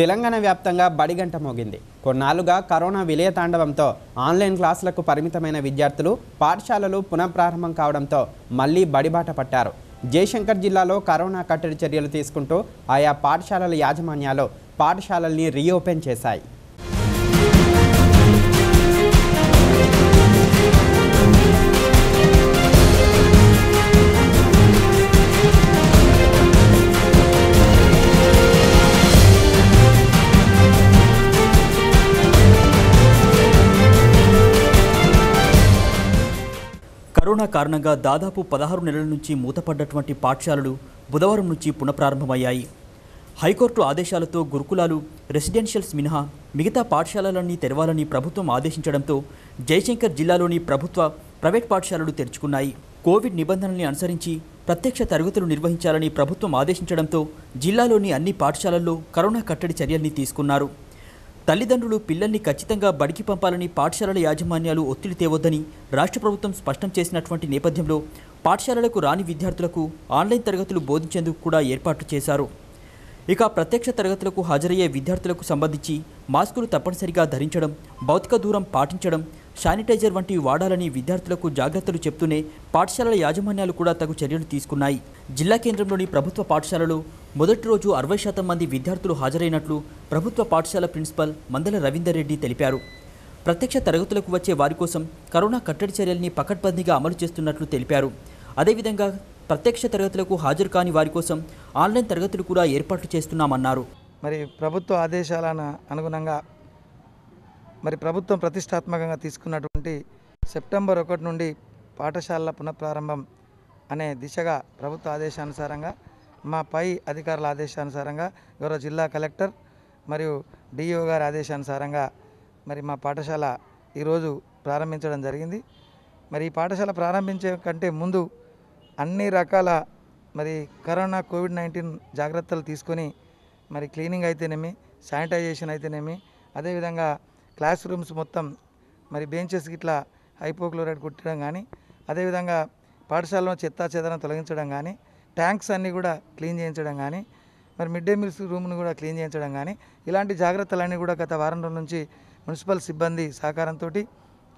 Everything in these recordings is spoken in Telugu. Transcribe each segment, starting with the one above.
తెలంగాణ వ్యాప్తంగా బడిగంట మోగింది కొన్నాళ్లుగా కరోనా విలయతాండవంతో ఆన్లైన్ క్లాసులకు పరిమితమైన విద్యార్థులు పాఠశాలలు పునఃప్రారంభం కావడంతో మళ్లీ బడిబాట పట్టారు జయశంకర్ జిల్లాలో కరోనా కట్టడి చర్యలు తీసుకుంటూ ఆయా పాఠశాలల యాజమాన్యాలు పాఠశాలల్ని రీఓపెన్ చేశాయి కరోనా కారణంగా దాదాపు పదహారు నెలల నుంచి మూతపడ్డటువంటి పాఠశాలలు బుధవారం నుంచి పునఃప్రారంభమయ్యాయి హైకోర్టు ఆదేశాలతో గురుకులాలు రెసిడెన్షియల్స్ మినహా మిగతా పాఠశాలలన్నీ తెరవాలని ప్రభుత్వం ఆదేశించడంతో జయశంకర్ జిల్లాలోని ప్రభుత్వ ప్రైవేట్ పాఠశాలలు తెరుచుకున్నాయి కోవిడ్ నిబంధనల్ని అనుసరించి ప్రత్యక్ష తరగతులు నిర్వహించాలని ప్రభుత్వం ఆదేశించడంతో జిల్లాలోని అన్ని పాఠశాలల్లో కరోనా కట్టడి చర్యల్ని తీసుకున్నారు తల్లిదండ్రులు పిల్లల్ని ఖచ్చితంగా బడికి పంపాలని పాఠశాలల యాజమాన్యాలు ఒత్తిడి తేవద్దని రాష్ట్ర ప్రభుత్వం స్పష్టం చేసినటువంటి నేపథ్యంలో పాఠశాలలకు రాని విద్యార్థులకు ఆన్లైన్ తరగతులు బోధించేందుకు కూడా ఏర్పాట్లు చేశారు ఇక ప్రత్యక్ష తరగతులకు హాజరయ్యే విద్యార్థులకు సంబంధించి మాస్కులు తప్పనిసరిగా ధరించడం భౌతిక దూరం పాటించడం శానిటైజర్ వంటివి వాడాలని విద్యార్థులకు జాగ్రత్తలు చెప్తూనే పాఠశాలల యాజమాన్యాలు కూడా తగు చర్యలు తీసుకున్నాయి జిల్లా కేంద్రంలోని ప్రభుత్వ పాఠశాలలు మొదటి రోజు అరవై శాతం మంది విద్యార్థులు హాజరైనట్లు ప్రభుత్వ పాఠశాల ప్రిన్సిపల్ మందల రవీందర్ రెడ్డి తెలిపారు ప్రత్యక్ష తరగతులకు వచ్చే వారి కోసం కరోనా కట్టడి చర్యల్ని పకడ్బందీగా అమలు చేస్తున్నట్లు తెలిపారు అదేవిధంగా ప్రత్యక్ష తరగతులకు హాజరు కాని వారి కోసం ఆన్లైన్ తరగతులు కూడా ఏర్పాట్లు చేస్తున్నామన్నారు మరి ప్రభుత్వ ఆదేశాలను అనుగుణంగా మరి ప్రభుత్వం ప్రతిష్టాత్మకంగా తీసుకున్నటువంటి సెప్టెంబర్ ఒకటి నుండి పాఠశాలల పునఃప్రారంభం అనే దిశగా ప్రభుత్వ ఆదేశానుసారంగా మా పై అధికారుల ఆదేశానుసారంగా గౌరవ జిల్లా కలెక్టర్ మరియు డిఈఓ గారి ఆదేశానుసారంగా మరి మా పాఠశాల ఈరోజు ప్రారంభించడం జరిగింది మరి ఈ పాఠశాల ప్రారంభించే కంటే ముందు అన్ని రకాల మరి కరోనా కోవిడ్ నైన్టీన్ జాగ్రత్తలు తీసుకొని మరి క్లీనింగ్ అయితేనేమి శానిటైజేషన్ అయితేనేమి అదేవిధంగా క్లాస్ రూమ్స్ మొత్తం మరి బెంచెస్ ఇట్లా హైపోక్లోరైడ్ కుట్టడం కానీ అదేవిధంగా పాఠశాలలో చెత్తా తొలగించడం కానీ ట్యాంక్స్ అన్నీ కూడా క్లీన్ చేయించడం కానీ మరి మిడ్ డే మీల్స్ రూమ్ను కూడా క్లీన్ చేయించడం కానీ ఇలాంటి జాగ్రత్తలన్నీ కూడా గత వారం రోజుల నుంచి మున్సిపల్ సిబ్బంది సహకారంతో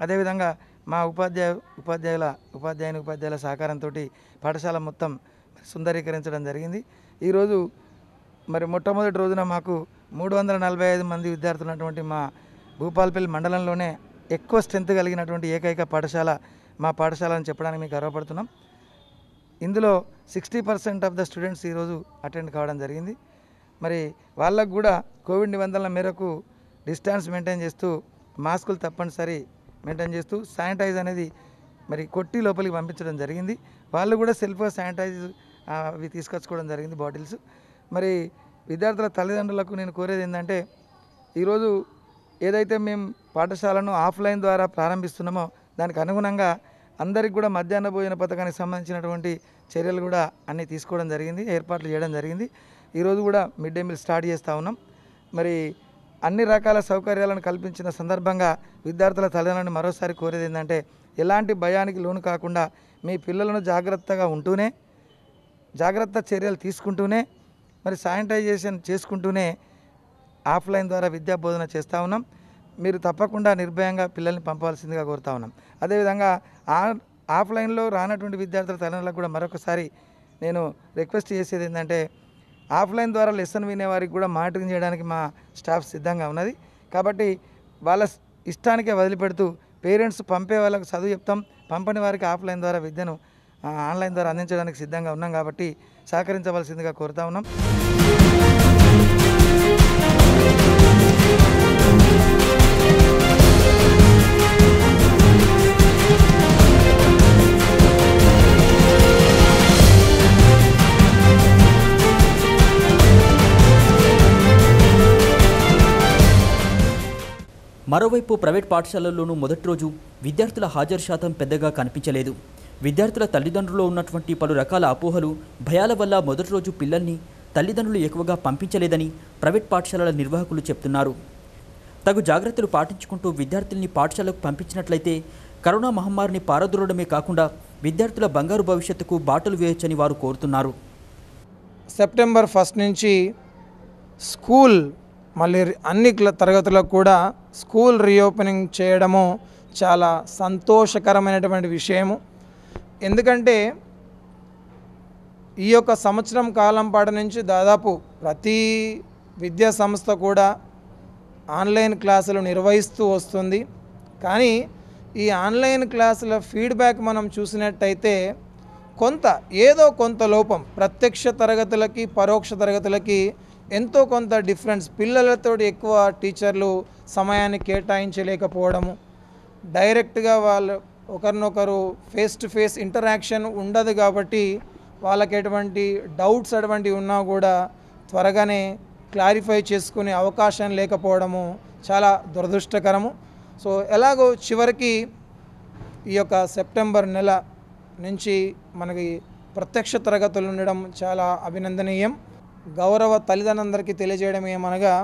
అదేవిధంగా మా ఉపాధ్యాయ ఉపాధ్యాయుల ఉపాధ్యాయుని ఉపాధ్యాయుల సహకారంతో పాఠశాల మొత్తం సుందరీకరించడం జరిగింది ఈరోజు మరి మొట్టమొదటి రోజున మాకు మూడు వందల నలభై ఐదు మంది విద్యార్థులు ఉన్నటువంటి మా భూపాల్పల్లి మండలంలోనే ఎక్కువ స్ట్రెంత్ కలిగినటువంటి ఏకైక పాఠశాల మా పాఠశాల అని చెప్పడానికి మేము గర్వపడుతున్నాం ఇందులో sixty percent of the students ఈరోజు అటెండ్ కావడం జరిగింది మరి వాళ్ళకు కూడా కోవిడ్ నిబంధనల మేరకు డిస్టెన్స్ మెయింటైన్ చేస్తూ మాస్కులు తప్పనిసరి మెయింటైన్ చేస్తూ శానిటైజ్ అనేది మరి కొట్టి లోపలికి పంపించడం జరిగింది వాళ్ళు కూడా సెల్ఫ్గా శానిటైజ్ అవి తీసుకొచ్చుకోవడం జరిగింది బాటిల్స్ మరి విద్యార్థుల తల్లిదండ్రులకు నేను కోరేది ఏంటంటే ఈరోజు ఏదైతే మేము పాఠశాలను ఆఫ్లైన్ ద్వారా ప్రారంభిస్తున్నామో దానికి అనుగుణంగా అందరికి కూడా మధ్యాహ్న భోజన పథకానికి సంబంధించినటువంటి చర్యలు కూడా అన్నీ తీసుకోవడం జరిగింది ఏర్పాట్లు చేయడం జరిగింది ఈరోజు కూడా మిడ్ డే మీల్ స్టార్ట్ చేస్తూ ఉన్నాం మరి అన్ని రకాల సౌకర్యాలను కల్పించిన సందర్భంగా విద్యార్థుల తల్లిదండ్రులను మరోసారి కోరేది ఏంటంటే ఎలాంటి భయానికి లోను కాకుండా మీ పిల్లలను జాగ్రత్తగా ఉంటూనే జాగ్రత్త చర్యలు తీసుకుంటూనే మరి శానిటైజేషన్ చేసుకుంటూనే ఆఫ్లైన్ ద్వారా విద్యా బోధన చేస్తూ ఉన్నాం మీరు తప్పకుండా నిర్భయంగా పిల్లల్ని పంపవలసిందిగా కోరుతా ఉన్నాం అదేవిధంగా ఆఫ్లైన్లో రానటువంటి విద్యార్థుల తల్లిదండ్రులకు కూడా మరొకసారి నేను రిక్వెస్ట్ చేసేది ఏంటంటే ఆఫ్లైన్ ద్వారా లెసన్ వినే వారికి కూడా మానిటరింగ్ చేయడానికి మా స్టాఫ్ సిద్ధంగా ఉన్నది కాబట్టి వాళ్ళ ఇష్టానికే వదిలిపెడుతూ పేరెంట్స్ పంపే వాళ్ళకు చదువు చెప్తాం పంపని వారికి ఆఫ్లైన్ ద్వారా విద్యను ఆన్లైన్ ద్వారా అందించడానికి సిద్ధంగా ఉన్నాం కాబట్టి సహకరించవలసిందిగా కోరుతా ఉన్నాం మరోవైపు ప్రైవేట్ పాఠశాలల్లోనూ మొదటి రోజు విద్యార్థుల హాజరు శాతం పెద్దగా కనిపించలేదు విద్యార్థుల తల్లిదండ్రుల్లో ఉన్నటువంటి పలు రకాల అపోహలు భయాల వల్ల మొదటి రోజు పిల్లల్ని తల్లిదండ్రులు ఎక్కువగా పంపించలేదని ప్రైవేట్ పాఠశాలల నిర్వాహకులు చెప్తున్నారు తగు జాగ్రత్తలు పాటించుకుంటూ విద్యార్థుల్ని పాఠశాలకు పంపించినట్లయితే కరోనా మహమ్మారిని పారదూరడమే కాకుండా విద్యార్థుల బంగారు భవిష్యత్తుకు బాటలు వేయొచ్చని వారు కోరుతున్నారు సెప్టెంబర్ ఫస్ట్ నుంచి స్కూల్ మళ్ళీ అన్ని తరగతులకు కూడా స్కూల్ రీఓపెనింగ్ చేయడము చాలా సంతోషకరమైనటువంటి విషయము ఎందుకంటే ఈ యొక్క సంవత్సరం కాలం పాటు నుంచి దాదాపు ప్రతి విద్యా సంస్థ కూడా ఆన్లైన్ క్లాసులు నిర్వహిస్తూ వస్తుంది కానీ ఈ ఆన్లైన్ క్లాసుల ఫీడ్బ్యాక్ మనం చూసినట్టయితే కొంత ఏదో కొంత లోపం ప్రత్యక్ష తరగతులకి పరోక్ష తరగతులకి ఎంతో కొంత డిఫరెన్స్ పిల్లలతో ఎక్కువ టీచర్లు సమయాన్ని కేటాయించలేకపోవడము డైరెక్ట్గా వాళ్ళు ఒకరినొకరు ఫేస్ టు ఫేస్ ఇంటరాక్షన్ ఉండదు కాబట్టి వాళ్ళకి ఎటువంటి డౌట్స్ అటువంటివి ఉన్నా కూడా త్వరగానే క్లారిఫై చేసుకునే అవకాశం లేకపోవడము చాలా దురదృష్టకరము సో ఎలాగో చివరికి ఈ యొక్క సెప్టెంబర్ నెల నుంచి మనకి ప్రత్యక్ష తరగతులు ఉండడం చాలా అభినందనీయం గౌరవ తల్లిదండ్రులందరికీ తెలియజేయడం ఏమనగా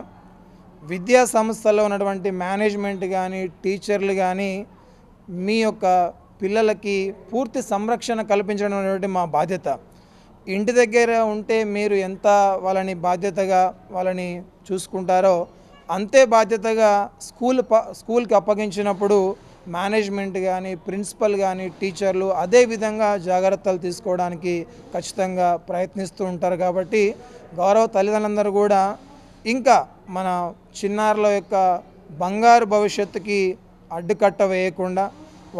విద్యా సంస్థల్లో ఉన్నటువంటి మేనేజ్మెంట్ కానీ టీచర్లు కానీ మీ యొక్క పిల్లలకి పూర్తి సంరక్షణ కల్పించడం అనేటువంటి మా బాధ్యత ఇంటి దగ్గర ఉంటే మీరు ఎంత వాళ్ళని బాధ్యతగా వాళ్ళని చూసుకుంటారో అంతే బాధ్యతగా స్కూల్ స్కూల్కి అప్పగించినప్పుడు మేనేజ్మెంట్ కానీ ప్రిన్సిపల్ కానీ టీచర్లు అదే విధంగా జాగ్రత్తలు తీసుకోవడానికి ఖచ్చితంగా ప్రయత్నిస్తూ ఉంటారు కాబట్టి గౌరవ తల్లిదండ్రులందరూ కూడా ఇంకా మన చిన్నారుల యొక్క బంగారు భవిష్యత్తుకి అడ్డుకట్ట వేయకుండా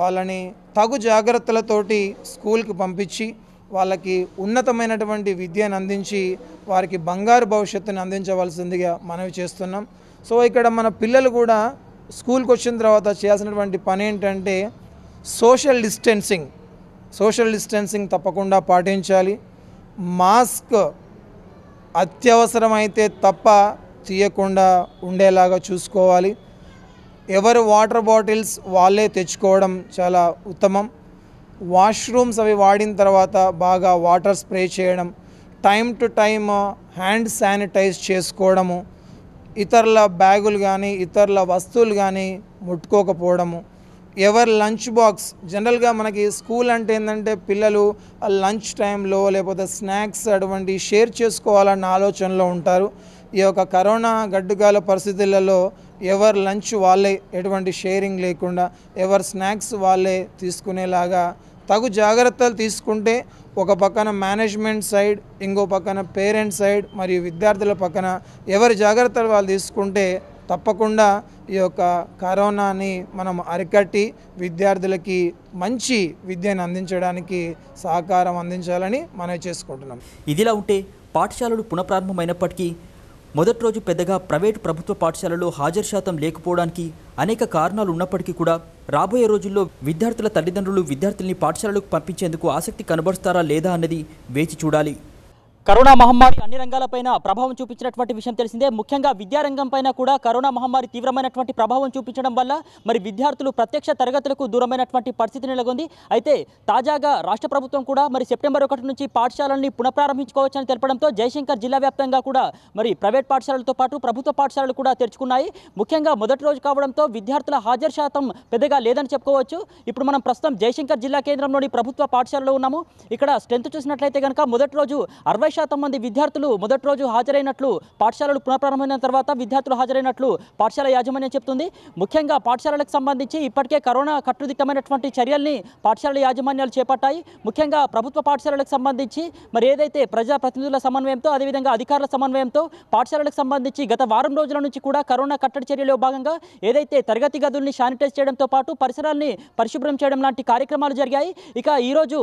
వాళ్ళని తగు జాగ్రత్తలతోటి స్కూల్కి పంపించి వాళ్ళకి ఉన్నతమైనటువంటి విద్యను అందించి వారికి బంగారు భవిష్యత్తుని అందించవలసిందిగా మనవి చేస్తున్నాం సో ఇక్కడ మన పిల్లలు కూడా స్కూల్కి వచ్చిన తర్వాత చేయాల్సినటువంటి పని ఏంటంటే సోషల్ డిస్టెన్సింగ్ సోషల్ డిస్టెన్సింగ్ తప్పకుండా పాటించాలి మాస్క్ అత్యవసరమైతే తప్ప తీయకుండా ఉండేలాగా చూసుకోవాలి ఎవరు వాటర్ బాటిల్స్ వాళ్ళే తెచ్చుకోవడం చాలా ఉత్తమం వాష్రూమ్స్ అవి వాడిన తర్వాత బాగా వాటర్ స్ప్రే చేయడం time to time hand sanitise చేసుకోవడము ఇతరుల బ్యాగులు కానీ ఇతరుల వస్తువులు కానీ ముట్టుకోకపోవడము ఎవరి లంచ్ బాక్స్ జనరల్గా మనకి స్కూల్ అంటే ఏంటంటే పిల్లలు లంచ్ టైంలో లేకపోతే స్నాక్స్ అటువంటి షేర్ చేసుకోవాలన్న ఆలోచనలో ఉంటారు ఈ యొక్క కరోనా గడ్డుగాల పరిస్థితులలో ఎవరు లంచ్ వాళ్ళే ఎటువంటి షేరింగ్ లేకుండా ఎవరు స్నాక్స్ వాళ్ళే తీసుకునేలాగా తగు జాగ్రత్తలు తీసుకుంటే ఒక పక్కన మేనేజ్మెంట్ సైడ్ ఇంకో పక్కన పేరెంట్స్ సైడ్ మరియు విద్యార్థుల పక్కన ఎవరి జాగ్రత్తలు వాళ్ళు తీసుకుంటే తప్పకుండా ఈ యొక్క కరోనాని మనం అరికట్టి విద్యార్థులకి మంచి విద్యను అందించడానికి సహకారం అందించాలని మనం చేసుకుంటున్నాం ఇదిలా ఉంటే పాఠశాలలు పునఃప్రారంభమైనప్పటికీ మొదటి రోజు పెద్దగా ప్రైవేటు ప్రభుత్వ పాఠశాలలో హాజరు శాతం లేకపోవడానికి అనేక కారణాలు ఉన్నప్పటికీ కూడా రాబోయే రోజుల్లో విద్యార్థుల తల్లిదండ్రులు విద్యార్థుల్ని పాఠశాలలకు పంపించేందుకు ఆసక్తి కనబరుస్తారా లేదా అన్నది వేచి చూడాలి కరోనా మహమ్మారి అన్ని రంగాలపైన ప్రభావం చూపించినటువంటి విషయం తెలిసిందే ముఖ్యంగా విద్యారంగం పైన కూడా కరోనా మహమ్మారి తీవ్రమైనటువంటి ప్రభావం చూపించడం వల్ల మరి విద్యార్థులు ప్రత్యక్ష తరగతులకు దూరమైనటువంటి పరిస్థితి నెలకొంది అయితే తాజాగా రాష్ట్ర ప్రభుత్వం కూడా మరి సెప్టెంబర్ ఒకటి నుంచి పాఠశాలల్ని పునఃప్రారంభించుకోవచ్చని తెలపడంతో జయశంకర్ జిల్లా వ్యాప్తంగా కూడా మరి ప్రైవేట్ పాఠశాలలతో పాటు ప్రభుత్వ పాఠశాలలు కూడా తెరుచుకున్నాయి ముఖ్యంగా మొదటి రోజు కావడంతో విద్యార్థుల హాజరు శాతం పెద్దగా లేదని చెప్పుకోవచ్చు ఇప్పుడు మనం ప్రస్తుతం జయశంకర్ జిల్లా కేంద్రంలోని ప్రభుత్వ పాఠశాలలో ఉన్నాము ఇక్కడ స్ట్రెంత్ చూసినట్లయితే కనుక మొదటి రోజు అరవై శాతం మంది విద్యార్థులు మొదటి రోజు హాజరైనట్లు పాఠశాలలు పునఃప్రారంభమైన తర్వాత విద్యార్థులు హాజరైనట్లు పాఠశాల యాజమాన్యం చెప్తుంది ముఖ్యంగా పాఠశాలలకు సంబంధించి ఇప్పటికే కరోనా కట్టుదిట్టమైనటువంటి చర్యల్ని పాఠశాలల యాజమాన్యాలు చేపట్టాయి ముఖ్యంగా ప్రభుత్వ పాఠశాలలకు సంబంధించి మరి ఏదైతే ప్రజాప్రతినిధుల సమన్వయంతో అదేవిధంగా అధికారుల సమన్వయంతో పాఠశాలలకు సంబంధించి గత వారం రోజుల నుంచి కూడా కరోనా కట్టడి చర్యలో భాగంగా ఏదైతే తరగతి గదుల్ని శానిటైజ్ చేయడంతో పాటు పరిసరాల్ని పరిశుభ్రం చేయడం లాంటి కార్యక్రమాలు జరిగాయి ఇక ఈరోజు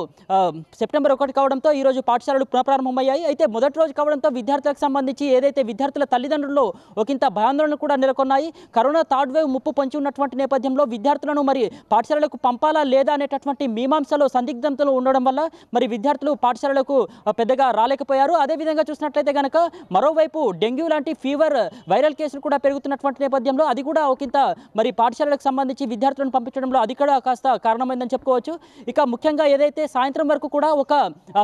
సెప్టెంబర్ ఒకటి కావడంతో ఈరోజు పాఠశాలలు పునఃప్రారంభమయ్యాయి అయితే మొదటి రోజు కావడంతో విద్యార్థులకు సంబంధించి ఏదైతే విద్యార్థుల తల్లిదండ్రులు ఒకంత భయాందోళన కూడా నెలకొన్నాయి కరోనా థర్డ్ వేవ్ ముప్పు పొంచి ఉన్నటువంటి నేపథ్యంలో విద్యార్థులను మరి పాఠశాలలకు పంపాలా లేదా అనేటటువంటి మీమాంసలో సందిగ్ధతలు ఉండడం వల్ల మరి విద్యార్థులు పాఠశాలలకు పెద్దగా రాలేకపోయారు అదేవిధంగా చూసినట్లయితే కనుక మరోవైపు డెంగ్యూ లాంటి ఫీవర్ వైరల్ కేసులు కూడా పెరుగుతున్నటువంటి నేపథ్యంలో అది కూడా ఒకంత మరి పాఠశాలలకు సంబంధించి విద్యార్థులను పంపించడంలో అది కూడా కాస్త కారణమైందని చెప్పుకోవచ్చు ఇక ముఖ్యంగా ఏదైతే సాయంత్రం వరకు కూడా ఒక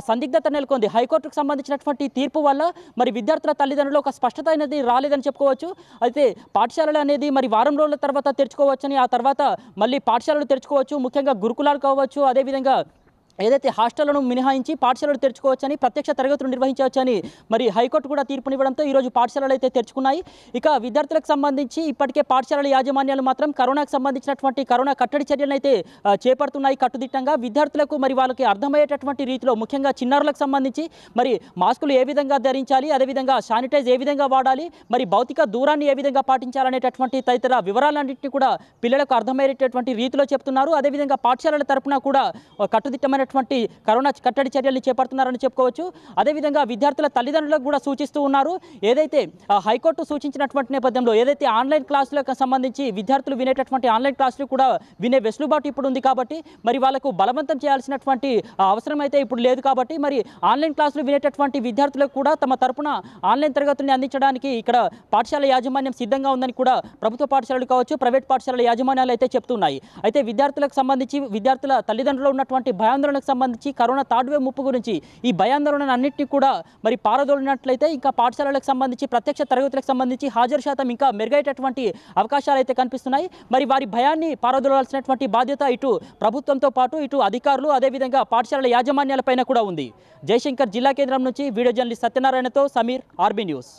సందిగ్ధత నెలకొంది హైకోర్టుకు సంబంధించి సంబంధించినటువంటి తీర్పు వల్ల మరి విద్యార్థుల తల్లిదండ్రులు ఒక స్పష్టత అనేది రాలేదని చెప్పుకోవచ్చు అయితే పాఠశాలలు అనేది మరి వారం రోజుల తర్వాత తెరుచుకోవచ్చని ఆ తర్వాత మళ్ళీ పాఠశాలలు తెరుచుకోవచ్చు ముఖ్యంగా గురుకులాలు కావచ్చు అదేవిధంగా ఏదైతే హాస్టళ్లను మినహాయించి పాఠశాలలు తెరుచుకోవచ్చని ప్రత్యక్ష తరగతులు నిర్వహించవచ్చని మరి హైకోర్టు కూడా తీర్పునివ్వడంతో ఈరోజు పాఠశాలలు అయితే తెరుచుకున్నాయి ఇక విద్యార్థులకు సంబంధించి ఇప్పటికే పాఠశాలల యాజమాన్యాలు మాత్రం కరోనాకు సంబంధించినటువంటి కరోనా కట్టడి చర్యలను అయితే చేపడుతున్నాయి కట్టుదిట్టంగా విద్యార్థులకు మరి వాళ్ళకి అర్థమయ్యేటటువంటి రీతిలో ముఖ్యంగా చిన్నారులకు సంబంధించి మరి మాస్కులు ఏ విధంగా ధరించాలి అదేవిధంగా శానిటైజ్ ఏ విధంగా వాడాలి మరి భౌతిక దూరాన్ని ఏ విధంగా పాటించాలనేటటువంటి తదితర వివరాలన్నింటినీ కూడా పిల్లలకు అర్థమయ్యేటటువంటి రీతిలో చెప్తున్నారు అదేవిధంగా పాఠశాలల తరపున కూడా కట్టుదిట్టమైన కఠినమైనటువంటి కరోనా కట్టడి చర్యల్ని చేపడుతున్నారని చెప్పుకోవచ్చు అదేవిధంగా విద్యార్థుల తల్లిదండ్రులకు కూడా సూచిస్తూ ఉన్నారు ఏదైతే హైకోర్టు సూచించినటువంటి నేపథ్యంలో ఏదైతే ఆన్లైన్ క్లాసులకు సంబంధించి విద్యార్థులు వినేటటువంటి ఆన్లైన్ క్లాసులు కూడా వినే వెసులుబాటు ఇప్పుడు ఉంది కాబట్టి మరి వాళ్ళకు బలవంతం చేయాల్సినటువంటి అవసరం అయితే ఇప్పుడు లేదు కాబట్టి మరి ఆన్లైన్ క్లాసులు వినేటటువంటి విద్యార్థులకు కూడా తమ తరపున ఆన్లైన్ తరగతుల్ని అందించడానికి ఇక్కడ పాఠశాల యాజమాన్యం సిద్ధంగా ఉందని కూడా ప్రభుత్వ పాఠశాలలు కావచ్చు ప్రైవేట్ పాఠశాలల యాజమాన్యాలు అయితే చెప్తున్నాయి అయితే విద్యార్థులకు సంబంధించి విద్యార్థుల తల్లిదండ్రులు ఉన్నటువంటి భయాందోళన ఆందోళనకు సంబంధించి కరోనా థర్డ్ వేవ్ ముప్పు గురించి ఈ భయాందోళన అన్నింటినీ కూడా మరి పారదోలినట్లయితే ఇంకా పాఠశాలలకు సంబంధించి ప్రత్యక్ష తరగతులకు సంబంధించి హాజరు శాతం ఇంకా మెరుగైనటువంటి అవకాశాలు అయితే కనిపిస్తున్నాయి మరి వారి భయాన్ని పారదోలాల్సినటువంటి బాధ్యత ఇటు ప్రభుత్వంతో పాటు ఇటు అధికారులు అదేవిధంగా పాఠశాలల యాజమాన్యాలపైన కూడా ఉంది జయశంకర్ జిల్లా కేంద్రం నుంచి వీడియో జర్నలిస్ట్ సత్యనారాయణతో సమీర్ ఆర్బీ న్యూస్